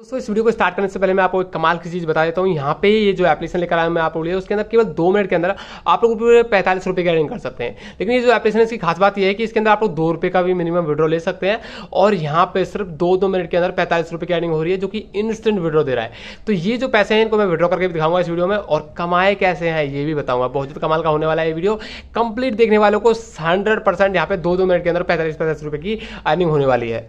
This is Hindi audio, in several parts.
दोस्तों इस वीडियो को स्टार्ट करने से पहले मैं आपको एक कमाल की चीज़ बता देता हूँ यहाँ पे ये जो एप्लीकेशन लेकर आया मैं आप लोग उसके अंदर केवल दो मिनट के अंदर आप लोग पूरे पैंतालीस रुपये की अर्निंग कर सकते हैं लेकिन ये जो एप्लीकेशन इसकी खास बात यह है कि इसके अंदर आप लोग दो रुपये का भी मिनिमम विड्रॉ ले सकते हैं और यहाँ पे सिर्फ दो दो मिनट के अंदर पैंतालीस रुपये की अर्निंग हो रही है जो कि इंस्टेंट विड्रो दे रहा है तो ये जो पैसे हैं इनको मैं विड्रॉ करके दिखाऊंगा इस वीडियो में और कमाए कैसे हैं ये भी बताऊंगा बहुत ज्यादा कमाल का होने वाला है ये वीडियो कंप्लीट देखने वालों को हंड्रेड परसेंट यहाँ पे दो दो मिनट के अंदर पैंतालीस पैंतालीस रुपये की अर्निंग होने वाली है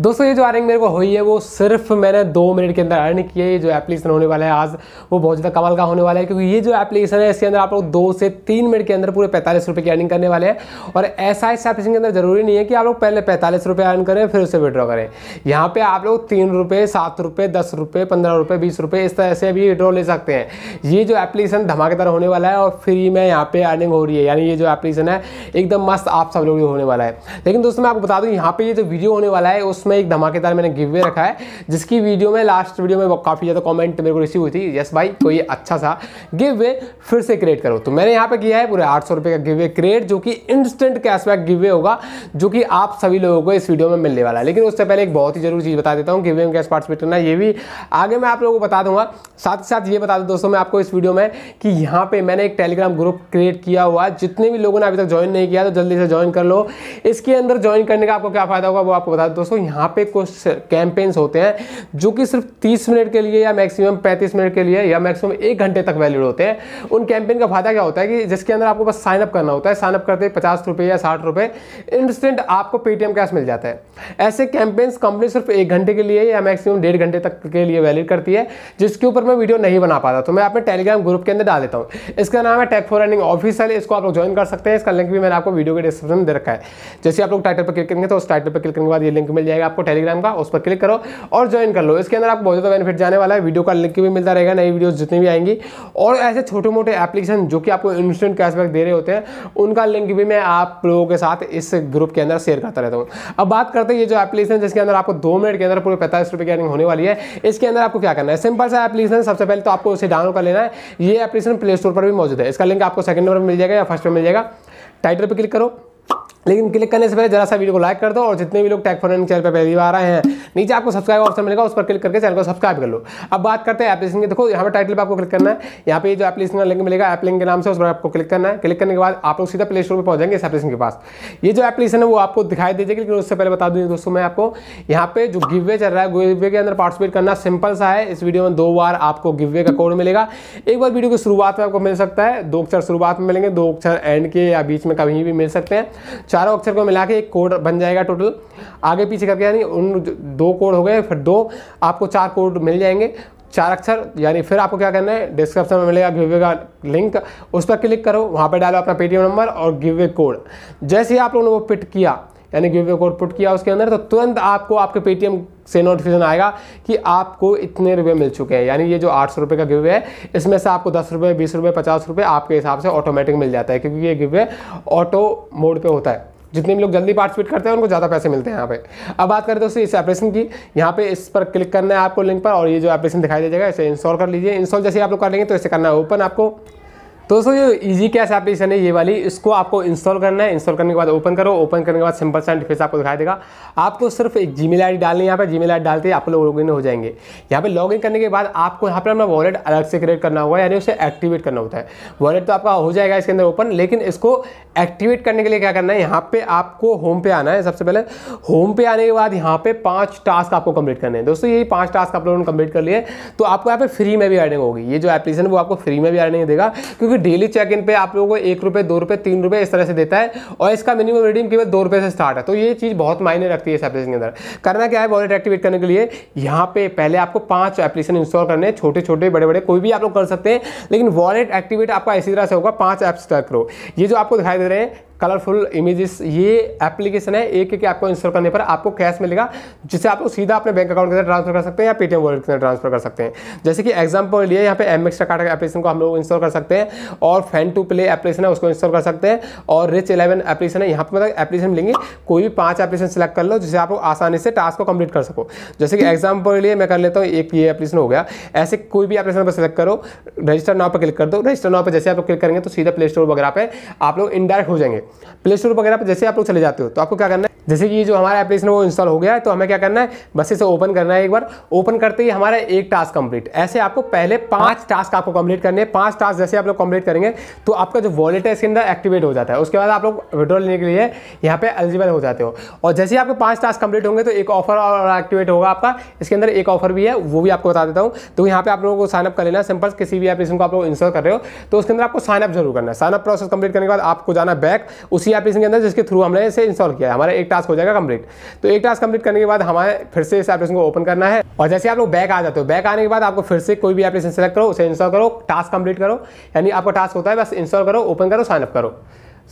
दोस्तों ये जो अर्निंग मेरे को हुई है वो सिर्फ मैंने दो मिनट के अंदर अर्न किया ये जो एप्लीकेशन होने वाला है आज वो बहुत ज़्यादा कमाल का होने वाला है क्योंकि ये जो एप्लीकेशन है इसके अंदर आप लोग दो से तीन मिनट के अंदर पूरे पैंतालीस रुपये की अर्निंग करने वाले हैं और ऐसा इस एप्लीकेशन के अंदर जरूरी नहीं है कि आप लोग पहले पैंतालीस रुपये अर्न करें फिर उसे विड्रॉ करें यहाँ पर आप लोग तीन रुपये सात रुपये दस रुपये पंद्रह रुपये बीस रुपये इस तरह से भी विड्रॉ ले सकते हैं ये जो एप्लीकेशन धमाकेदार होने वाला है और फ्री में यहाँ पर अर्निंग हो रही है यानी ये जो एप्लीकेशन है एकदम मस्त आप सब लोग होने वाला है लेकिन दोस्तों मैं आपको बता दूँ यहाँ पर ये जो वीडियो होने वाला है उस उसमें एक धमाकेदार मैंने गिव वे रखा है जिसकी वीडियो में लास्ट वीडियो में काफ़ी ज़्यादा कॉमेंट मेरे को रिसीव हुई थी यस भाई तो ये अच्छा सा गिव वे फिर से क्रिएट करो तो मैंने यहाँ पे किया है पूरे आठ सौ का गिव वे क्रिएट जो कि इंस्टेंट कैशबैक गिव वे होगा जो कि आप सभी लोगों को इस वीडियो में मिलने वाला है लेकिन उससे पहले एक बहुत ही जरूरी चीज़ बता देता हूँ गिव वे में कैसे पार्टिसिपेट करना ये भी आगे मैं आप लोगों को बता दूंगा साथ ही साथ ये बता दूँ दोस्तों मैं आपको इस वीडियो में कि यहाँ पे मैंने एक टेलीग्राम ग्रुप क्रिएट किया हुआ है जितने भी लोगों ने अभी तक ज्वाइन नहीं किया तो जल्दी से ज्वाइन कर लो इसके अंदर ज्वाइन करने का आपको क्या फ़ायदा होगा वो आपको बता दो दोस्तों यहाँ पे कुछ कैंपेन्स होते हैं जो कि सिर्फ 30 मिनट के लिए या मैक्सिमम 35 मिनट के लिए या मैक्सिमम एक घंटे तक वैलिड होते हैं उन कैंपेन का फायदा क्या होता है कि जिसके अंदर आपको बस साइनअप करना होता है साइनअप करते पचास रुपये या साठ रुपये इंस्टेंट आपको पेटीएम कैश मिल जाता है ऐसे कैंपेन्स कंपनी सिर्फ एक घंटे के लिए या मैक्सिमम डेढ़ घंटे तक के लिए वैलिड करती है जिसके ऊपर मैं वीडियो नहीं बना पाता तो मैं अपने टेलीग्राम ग्रुप के अंदर डाल देता हूँ इसका नाम है टेक फॉर रनिंग ऑफिशियल इसको आप लोग ज्वाइन कर सकते हैं इसका लिंक भी मैंने आपको वीडियो के डिस्क्रिप्शन में दे रखा है जैसे आप लोग टाइटल पर क्लिक करेंगे तो उस टाइटल पर क्लिक करने के बाद ये लिंक मिल जाएगा आएगा आपको टेलीग्राम का उस पर क्लिक करो और ज्वाइन कर लो इसके अंदर आपको बहुत ज़्यादा बेनिफिट जाने वाला है वीडियो का लिंक भी मिलता रहेगा नई वीडियोज़ जितनी भी आएंगी और ऐसे छोटे मोटे एप्लीकेशन जो कि आपको इंस्टेंट कैशबैक दे रहे होते हैं उनका लिंक भी मैं आप लोगों के साथ इस ग्रुप के अंदर शेयर करता रहता हूँ अब बात करते हैं ये जो एप्लीकेशन जिसके अंदर आपको दो मिनट के अंदर पूरे पैंतालीस रुपये की अर्निंग होने वाली है इसके अंदर आपको क्या करना है सिंपल सा एप्लीकेशन सबसे पहले तो आपको उसे डाउनलोड कर लेना है ये एप्लीकेशन प्ले स्टोर पर भी मौजूद है इसका लिंक आपको सेकंड नंबर पर मिल जाएगा या फर्स्ट पर मिल जाएगा टाइटल पर क्लिक करो लेकिन क्लिक करने से पहले जरा सा वीडियो को लाइक कर दो और जितने भी लोग टैग फॉर चैनल पर पहली बार आए हैं नीचे आपको सब्सक्राइब ऑप्शन मिलेगा उस पर क्लिक करके चैनल को सब्सक्राइब कर लो अब बात करते हैं एप्लीकेशन की देखो यहाँ पर टाइटल पर आपको क्लिक करना है यहाँ पे जो एप्लीकेशन का लिंक मिलेगा एप लिंक के नाम से उस पर आपको क्लिक करना है क्लिक करने के बाद आप लोग सीधा प्ले स्टोर पर पहुंचेंगे जाएंगे इस एप्लीकेशन के पास ये जो एप्लीकेशन है वो आपको दिखाई दे जाएगी लेकिन उससे पहले बता दूँ दोस्तों मैं आपको यहाँ पे जो गिवे चल रहा है गिवे के अंदर पार्टिसिपेट करना सिंपल सा है इस वीडियो में दो बार आपको गिवे का कोड मिलेगा एक बार वीडियो की शुरुआत में आपको मिल सकता है दो अक्षर शुरुआत में मिलेंगे दो अक्षर एंड के या बीच में कभी भी मिल सकते हैं चारों अक्षर को मिला के एक कोड बन जाएगा टोटल आगे पीछे करके यानी उन दो कोड हो गए फिर दो आपको चार कोड मिल जाएंगे चार अक्षर यानी फिर आपको क्या करना है डिस्क्रिप्शन में मिलेगा गिवे का लिंक उस पर क्लिक करो वहाँ पर डालो अपना पेटीएम नंबर और गिवे कोड जैसे ही आप लोगों ने वो पिट किया यानी गिवे कोड पुट किया उसके अंदर तो तुरंत आपको आपके पेटीएम से नोटिफिकेशन आएगा कि आपको इतने रुपए मिल चुके हैं यानी ये जो आठ सौ रुपये का गिवे है इसमें से आपको दस रुपये बीस रुपये पचास रुपये आपके हिसाब से ऑटोमेटिक मिल जाता है क्योंकि ये गिवे ऑटो मोड पर होता है जितने भी लोग जल्दी पार्टिसिपेट करते हैं उनको ज़्यादा पैसे मिलते हैं यहाँ पे अब बात करें दोस्तों इस एप्लीकेशन की यहाँ पे इस पर क्लिक करना है आपको लिंक पर और ये जो एप्लीकेशन दिखाई दे जाएगा इसे इंस्टॉल कर लीजिए इंस्टॉल जैसे आप लोग कर लेंगे तो इसे करना है ओपन आपको तो दोस्तों ये इजी कैश एप्लीकेशन है ये वाली इसको आपको इंस्टॉल करना है इंस्टॉल करने के बाद ओपन करो ओपन करने के बाद सिंपल सा इंटरफेस आपको दिखाई देगा आपको सिर्फ एक जी मेल डालनी है यहाँ पर जी मेल डालते ही आप लॉग इन हो जाएंगे यहाँ पर लॉग इन करने के बाद आपको यहाँ पर अपना वॉलेट अलग से क्रिएट करना होगा यानी उसे एक्टिवेट करना होता है वॉलेट तो आपका हो जाएगा इसके अंदर ओपन लेकिन इसको एक्टिवेट करने के लिए क्या करना है यहाँ पर आपको होम पे आना है सबसे पहले होम पे आने के बाद यहाँ पे पाँच टास्क आपको कंप्लीट करने हैं दोस्तों यही पाँच टास्क आप लोगों ने कंप्लीट कर लिए तो आपको यहाँ पे फ्री में भी अर्निंग होगी ये जो एप्लीकेशन वो आपको फ्री में भी अर्निंग देगा क्योंकि डेली चेक इन पे आप लोगों को एक रुपए दो रुपए तीन रुपए इस तरह से देता है और इसका मिनिमम रिडीम केवल दो रुपए से स्टार्ट है तो ये चीज़ बहुत मायने रखती है इस एप्लीकेशन के अंदर करना क्या है वॉलेट एक्टिवेट करने के लिए यहाँ पे पहले आपको पांच एप्लीकेशन इंस्टॉल करने हैं छोटे छोटे बड़े बड़े कोई भी आप लोग कर सकते हैं लेकिन वॉलेट एक्टिवेट आपका इसी तरह से होगा पांच ऐप्स तक करो ये जो आपको दिखाई दे रहे हैं कलरफुल इमेजेस ये एप्लीकेशन है एक एक आपको इंस्टॉल करने पर आपको कैश मिलेगा जिसे आप सीधा अपने बैंक अकाउंट के अंदर ट्रांसफर कर सकते हैं या पेटीएम वॉलेट के अंदर ट्रांसफर कर सकते हैं जैसे कि एग्जाम्पल लिए यहाँ पे एम एक्स कार्ड एप्लीकेशन को हम लोग इंस्टॉल कर सकते हैं और फैन टू प्ले एप्लीकेशन है उसको इंस्टॉल कर सकते हैं और रिच इलेवन एप्लीकेशन है यहाँ पर मतलब एप्लीकेशन लेंगे कोई भी पाँच एप्लीकेशन सेलेक्ट कर लो जिससे आप आसानी से टास्क को कंप्लीट कर सको जैसे कि एग्जाम्पल लिए मैं कर लेता हूँ एक ये एप्लीकेशन हो गया ऐसे कोई भी एप्लीकेशन पर सिलेक्ट करो रजिस्टर नाव पर क्लिक कर दो रजिस्टर नाव पर जैसे आप क्लिक करेंगे तो सीधा प्ले स्टोर वगैरह पर आप लोग इनडायरेक्ट हो जाएंगे प्ले स्टोर वगैरह पर जैसे आप लोग चले जाते हो तो आपको क्या करना है जैसे कि जो हमारा एप्लीकेशन वो इंस्टॉल हो गया है तो हमें क्या करना है बस इसे ओपन करना है एक बार ओपन करते ही हमारा एक टास्क कंप्लीट ऐसे आपको पहले पांच टास्क आपको कंप्लीट करने हैं पांच टास्क जैसे आप लोग कंप्लीट करेंगे तो आपका जो वॉलेट है इसके अंदर एक्टिवेट हो जाता है उसके बाद आप लोग विड्रॉल लेने के लिए यहाँ पे एलिजिबल हो जाते हो और जैसे ही आपके पाँच टास्क कंप्लीट होंगे तो एक ऑफर और एक्टिवेट होगा आपका इसके अंदर एक ऑफर भी है वो भी आपको बता देता हूँ तो यहाँ पे आप लोगों को साइनअप कर लेना सिंपल किसी भी एप्लीकेशन को आप लोग इंस्टॉल कर रहे हो तो उसके अंदर आपको साइनअप जरूर करना है साइनअप प्रोसेस कंप्लीट करने के बाद आपको जाना बैक उसी एप्लीकेशन के अंदर जिसके थ्रू हमने इसे इंस्टॉल किया है हमारा एक टास्क टास्क हो जाएगा कंप्लीट तो एक टास्क कंप्लीट करने के बाद हमारे फिर से इस एप्लीकेशन को ओपन करना है और जैसे आप लोग बैक आ जाते हो बैक आने के बाद आपको फिर से कोई भी एप्लीकेशन सेलेक्ट करो उसे इंस्टॉल करो टास्क कंप्लीट करो यानी आपका टास्क होता है बस इंस्टॉल करो ओपन करो साइनअप करो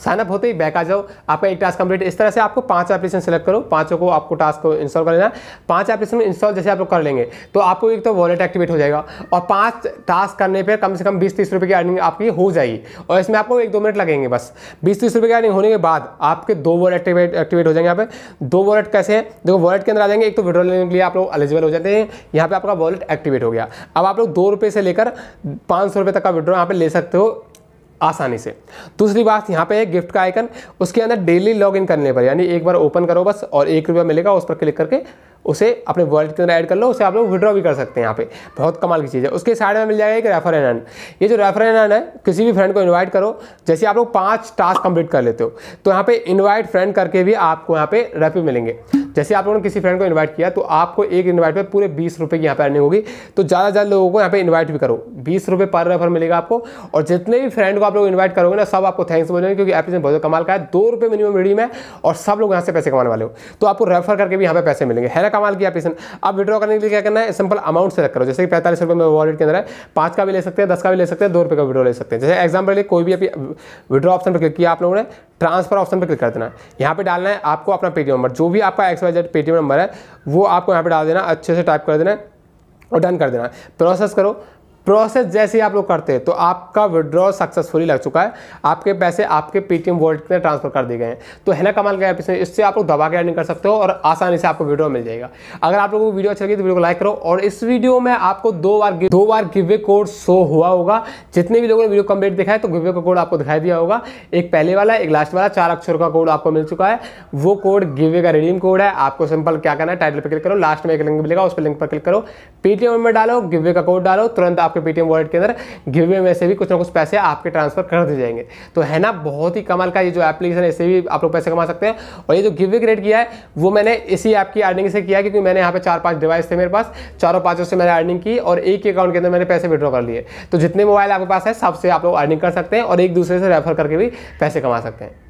साइनअप होते ही बैक आ जाओ आपका एक टास्क कंप्लीट इस तरह से आपको पांच एप्लीकेशन सेलेक्ट करो पांचों को आपको टास्क को इंस्टॉल कर लेना पांच एप्लीकेशन इंस्टॉल जैसे आप लोग कर लेंगे तो आपको एक तो वॉलेट एक्टिवेट हो जाएगा और पांच टास्क करने पर कम से कम बीस तीस रुपये की अर्निंग आपकी हो जाएगी और इसमें आपको एक दो मिनट लगेंगे बस बीस तीस रुपये की अर्निंग होने के बाद आपके दो वॉलेट एक्टिवेट एक्टिवेट हो जाएंगे यहाँ पर दो वॉलेट कैसे है देखो वॉलेट के अंदर आ जाएंगे एक तो विड्रो लेने के लिए आप लोग एलिजिबल हो जाते हैं यहाँ पर आपका वॉलेट एक्टिवेट हो गया अब आप लोग दो रुपये से लेकर पाँच सौ रुपये तक का विड्रो यहाँ पर ले सकते हो आसानी से दूसरी बात यहाँ पे है गिफ्ट का आइकन उसके अंदर डेली लॉगिन करने पर यानी एक बार ओपन करो बस और एक रुपया मिलेगा उस पर क्लिक करके उसे अपने वर्ल्ड के अंदर ऐड कर लो उसे आप लोग विड्रॉ भी कर सकते हैं यहाँ पे बहुत कमाल की चीज़ है उसके साइड में मिल जाएगा एक रेफर एनन ये जो रेफर एनन है किसी भी फ्रेंड को इनवाइट करो जैसे आप लोग पाँच टास्क कंप्लीट कर लेते हो तो यहाँ पे इनवाइट फ्रेंड करके भी आपको यहाँ पे रेपी मिलेंगे जैसे आप लोगों ने किसी फ्रेंड को इन्वाइट किया तो आपको एक इन्वाइट पर पूरे बीस रुपये की यहाँ पर अर्निंग होगी तो ज़्यादा ज़्यादा लोगों को यहाँ पे इन्वाइट भी करो बीस रुपये पर रेफर मिलेगा आपको और जितने भी फ्रेंड को आप लोग इन्वाइट करोगे ना सब आपको थैंक्स बोलेंगे क्योंकि एप्लीकेशन बहुत कमाल का है दो रुपये मिनिमम रीडिंग है और सब लोग यहाँ से पैसे कमाने वाले हो तो आपको रेफर करके भी यहाँ पर पैसे मिलेंगे है ना कमाल की एप्लीकेशन आप विड्रॉ करने के लिए क्या करना है सिंपल अमाउंट से करो जैसे कि पैंतालीस रुपये में वॉलेट के अंदर है पाँच का भी ले सकते हैं दस का भी ले सकते हैं दो रुपये का विड्रॉ ले सकते हैं जैसे एग्जाम्पल कोई भी अभी विड्रॉ ऑप्शन पर क्लिक किया आप लोगों ने ट्रांसफर ऑप्शन पर क्लिक कर देना यहाँ पे डालना है आपको अपना पेटीएम नंबर जो भी आपका X Y Z Paytm number है वो आपको यहाँ पे डाल देना अच्छे से टाइप कर देना और डन कर देना प्रोसेस करो प्रोसेस जैसे ही आप लोग करते हैं तो आपका विड्रॉ सक्सेसफुली लग चुका है आपके पैसे आपके पेटीएम वॉलेट में ट्रांसफर कर दिए गए हैं तो है ना कमाल का ऐप इससे आप लोग दबा के अर्निंग कर सकते हो और आसानी से आपको विड्रॉ मिल जाएगा अगर आप लोगों को वीडियो अच्छी लगी तो वीडियो को लाइक करो और इस वीडियो में आपको दो बार दो बार गिवे कोड शो हुआ होगा जितने भी लोगों ने वीडियो कम्प्लीट दिखाया तो गिवे का कोड आपको दिखाई दिया होगा एक पहले वाला एक लास्ट वाला चार अक्षर का कोड आपको मिल चुका है वो कोड गिवे का रिडीम कोड है आपको सिंपल क्या करना है टाइटल पर क्लिक करो लास्ट में एक लिंक मिलेगा उस पर लिंक पर क्लिक करो पेटीएम में डालो गिवे का कोड डालो तुरंत आपके पेटीएम वॉलेट के अंदर गिव में से भी कुछ ना कुछ पैसे आपके ट्रांसफर कर दिए जाएंगे तो है ना बहुत ही कमाल का ये जो एप्लीकेशन है इससे भी आप लोग पैसे कमा सकते हैं और ये जो गिव वे क्रिएट किया है वो मैंने इसी ऐप की अर्निंग से किया क्योंकि मैंने यहाँ पे चार पांच डिवाइस थे मेरे पास चारों पांचों से मैंने अर्निंग की और एक ही अकाउंट के अंदर मैंने पैसे विड्रॉ कर लिए तो जितने मोबाइल आपके पास है सबसे आप लोग अर्निंग कर सकते हैं और एक दूसरे से रेफर करके भी पैसे कमा सकते हैं